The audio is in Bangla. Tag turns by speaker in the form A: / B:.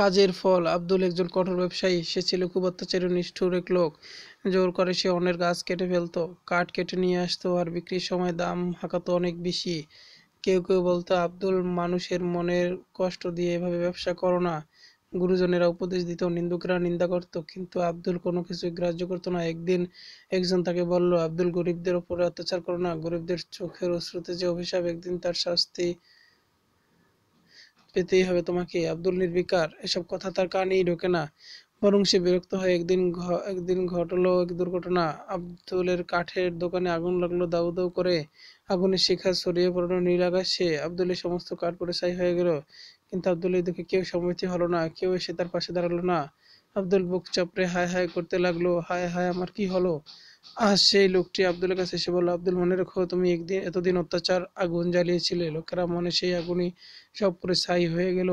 A: কাজের ফল আব্দুল একজন কঠোর ব্যবসায়ী সে ছিল খুব অত্যাচারী নিষ্ঠুর এক লোক জোর করে সে অন্যের গাছ কেটে ফেলতো কাঠ কেটে নিয়ে আসতো আর বিক্রির সময় দাম হাঁকাতো অনেক বেশি কেউ কেউ বলতো আব্দুল মানুষের মনের কষ্ট দিয়ে এভাবে ব্যবসা করো না গুরুজনেরা উপদেশ দিত নিন্দুকরা নিন্দা করত কিন্তু আব্দুল কোনো কিছুই গ্রাহ্য করতো না একদিন একজন তাকে বলল আব্দুল গরিবদের ওপরে অত্যাচার করো না গরিবদের চোখের অশ্রুতে যে অভিশাপ একদিন তার শাস্তি পেতেই হবে তোমাকে আব্দুল নির্বিকার এসব কথা তার কানেই ঢোকে না বরং সে বিরক্ত হয়ে একদিন একদিন ঘটলো এক দুর্ঘটনা আব্দুলের কাঠের দোকানে আগুন লাগলো দাউ দাউ করে আগুনের শিখা ছড়িয়ে পড়লো নীল আকাশে আব্দুলের সমস্ত কাঠ পরে ছাই হয়ে গেল কিন্তু আব্দুলের দিকে কেউ সমৃদ্ধি হলো না কেউ এসে তার পাশে দাঁড়ালো না আব্দুল বুক চাপড়ে হায় হায় করতে লাগলো হায় হায় আমার কি হলো আজ সেই লোকটি আব্দুলের কাছে এসে বলল আব্দুল মনে রেখো তুমি একদিন এতদিন অত্যাচার আগুন জ্বালিয়েছিলে লোকেরা মনে সেই আগুনই সব করে ছাই হয়ে গেল